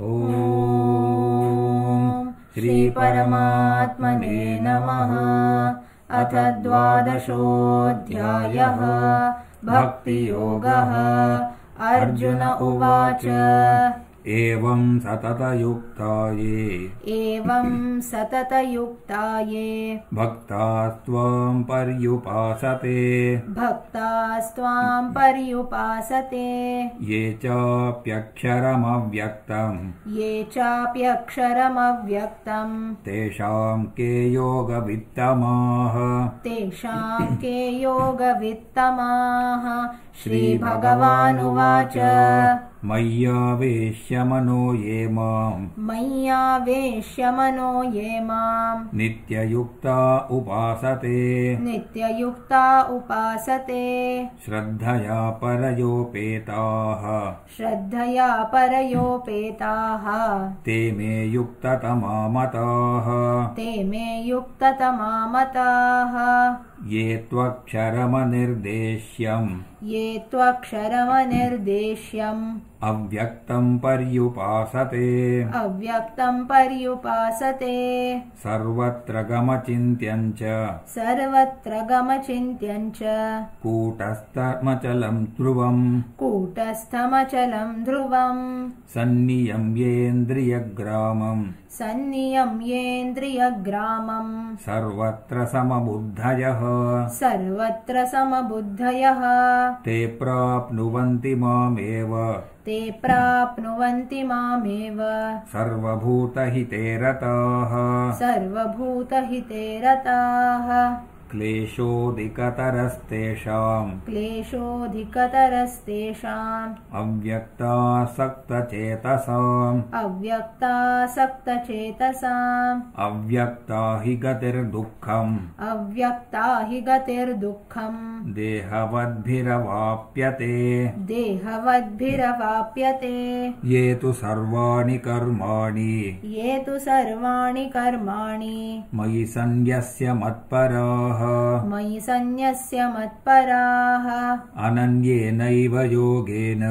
ॐ श्रीपरमात्मने नमः अथ द्वादशोऽध्यायः भक्तियोगः अर्जुन उवाच ये एवं सततयुक्ता ये भक्तास्त्वां पर्युपासते भक्तास्त्वां पर्युपासते ये चाप्यक्षरमव्यक्तम् ये चाप्यक्षरमव्यक्तम् तेषां के योगवित्तमाः तेषां के योगवित्तमाः श्रीभगवानुवाच मय्या वेश्यमनो ये माम् मय्यावेश्य मनो ये माम् नित्ययुक्ता उपासते नित्ययुक्ता उपासते श्रद्धया परयोपेताः श्रद्धया परयोपेताः ते मे युक्ततमामताः ते मे युक्ततमामताः ये त्वक्षरमनिर्देश्यम् ये त्वक्षरमनिर्देश्यम् अव्यक्तम् पर्युपासते अव्यक्तम् पर्युपासते सर्वत्र गम च सर्वत्र गम च कूटस्थमचलम् ध्रुवम् कूटस्थमचलम् ध्रुवम् सन्नियं येन्द्रियग्रामं सन्नियं येन्द्रियग्रामं सर्वत्र समबुद्धयः सर्वत्र समबुद्धयः ते प्राप्नुवन्ति मामेव ते प्राप्नुवन्ति मामेव सर्वभूतहिते रताः सर्वभूतहिते रताः क्लेशोऽधिकतरस्तेषाम् क्लेशोऽधिकतरस्तेषाम् अव्यक्तासक्त चेतसाम् अव्यक्तासक्त चेतसाम् अव्यक्ता हि गतिर्दुःखम् अव्यक्ता हि गतिर्दुःखम् देहवद्भिरवाप्यते देहवद्भिरवाप्यते ये तु सर्वाणि कर्माणि ये तु सर्वाणि कर्माणि मयि सन्न्यस्य मत्पराः मयि सन्न्यस्य मत्पराः अनन्येनैव योगेन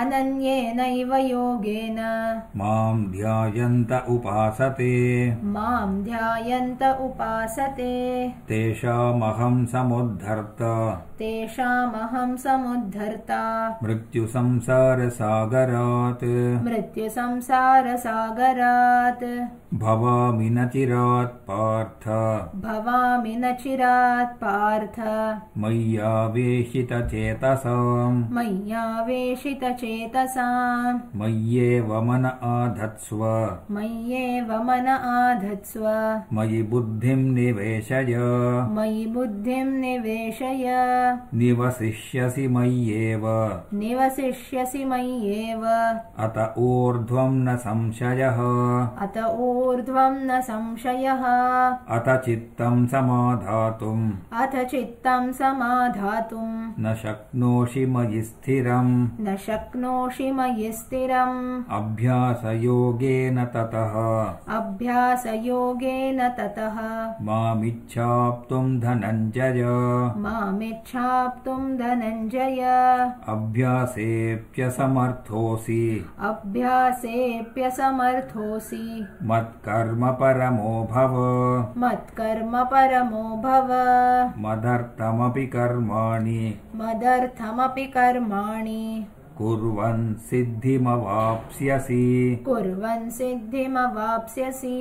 अनन्येनैव योगेन माम् ध्यायन्त उपासते माम् ध्यायन्त उपासते तेषामहम् समुद्धर्त तेषामहम् समुद्धर्ता मृत्युसंसारसागरात् मृत्युसंसारसागरात् भवामि न चिरात् पार्थ भवामि न चिरा पार्थ मय्यावेशित चेतसाम् मय्यावेशित चेतसाम् मय्येव मन आधत्स्व मय्येव मन आधत्स्व मयि बुद्धिम् निवेशय मयि बुद्धिम् निवेशय निवसिष्यसि मय्येव निवसिष्यसि मय्येव अत ऊर्ध्वम् न संशयः अत ऊर्ध्वम् न संशयः अत चित्तम् समाधा अथ चित्तम् समाधातुम् न शक्नोषि मयि स्थिरम् न शक्नोषि मयि स्थिरम् अभ्यास ततः अभ्यासयोगेन ततः मामिच्छाप्तुम् धनञ्जय मामिच्छाप्तुम् धनञ्जय अभ्यासेऽप्यसमर्थोऽसि अभ्यासेप्यसमर्थोऽसि मत्कर्म परमो भव मत्कर्म परमो भव भाव मदर्थमपि कर्माणि मदर्थमपि कर्माणि कुर्वन् सिद्धिमवाप्स्यसि कुर्वन् सिद्धिमवाप्स्यसि